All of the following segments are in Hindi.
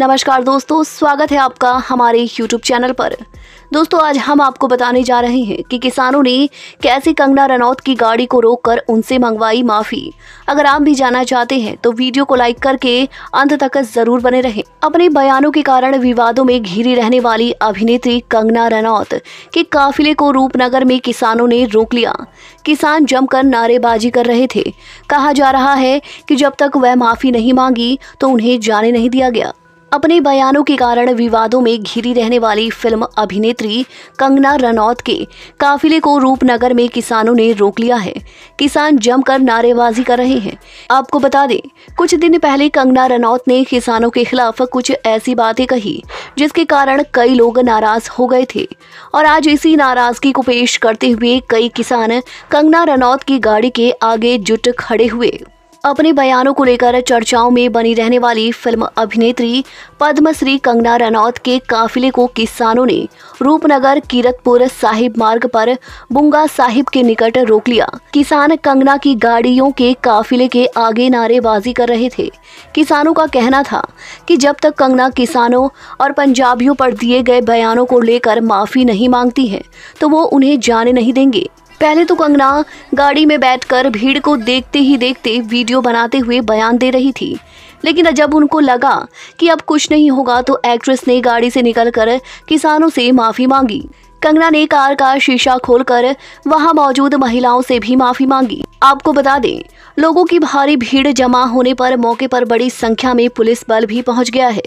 नमस्कार दोस्तों स्वागत है आपका हमारे YouTube चैनल पर दोस्तों आज हम आपको बताने जा रहे हैं कि किसानों ने कैसे कंगना रनौत की गाड़ी को रोककर उनसे मंगवाई माफी अगर आप भी जाना चाहते हैं तो वीडियो को लाइक करके अंत तक जरूर बने रहें अपने बयानों के कारण विवादों में घिरी रहने वाली अभिनेत्री कंगना रनौत के काफिले को रूपनगर में किसानों ने रोक लिया किसान जमकर नारेबाजी कर रहे थे कहा जा रहा है की जब तक वह माफी नहीं मांगी तो उन्हें जाने नहीं दिया गया अपने बयानों के कारण विवादों में घिरी रहने वाली फिल्म अभिनेत्री कंगना रनौत के काफिले को रूपनगर में किसानों ने रोक लिया है किसान जमकर नारेबाजी कर रहे हैं आपको बता दें कुछ दिन पहले कंगना रनौत ने किसानों के खिलाफ कुछ ऐसी बातें कही जिसके कारण कई लोग नाराज हो गए थे और आज इसी नाराजगी को पेश करते हुए कई किसान कंगना रनौत की गाड़ी के आगे जुट खड़े हुए अपने बयानों को लेकर चर्चाओं में बनी रहने वाली फिल्म अभिनेत्री पद्मश्री कंगना रनौत के काफिले को किसानों ने रूपनगर कीरतपुर साहिब मार्ग पर बुंगा साहिब के निकट रोक लिया किसान कंगना की गाड़ियों के काफिले के आगे नारेबाजी कर रहे थे किसानों का कहना था कि जब तक कंगना किसानों और पंजाबियों पर दिए गए बयानों को लेकर माफी नहीं मांगती है तो वो उन्हें जाने नहीं देंगे पहले तो कंगना गाड़ी में बैठकर भीड़ को देखते ही देखते वीडियो बनाते हुए बयान दे रही थी लेकिन जब उनको लगा कि अब कुछ नहीं होगा तो एक्ट्रेस ने गाड़ी से निकलकर किसानों से माफ़ी मांगी कंगना ने कार का शीशा खोलकर वहां मौजूद महिलाओं से भी माफी मांगी आपको बता दें लोगों की भारी भीड़ जमा होने पर मौके पर बड़ी संख्या में पुलिस बल भी पहुंच गया है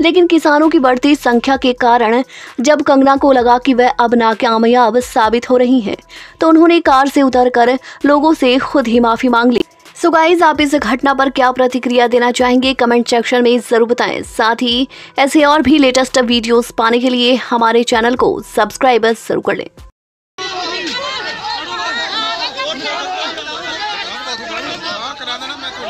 लेकिन किसानों की बढ़ती संख्या के कारण जब कंगना को लगा कि वह अब नाकामयाब साबित हो रही हैं, तो उन्होंने कार से उतरकर लोगों से खुद ही माफी मांग ली सो so गाइज आप इस घटना पर क्या प्रतिक्रिया देना चाहेंगे कमेंट सेक्शन में जरूर बताएं साथ ही ऐसे और भी लेटेस्ट वीडियोस पाने के लिए हमारे चैनल को सब्सक्राइब जरूर कर लें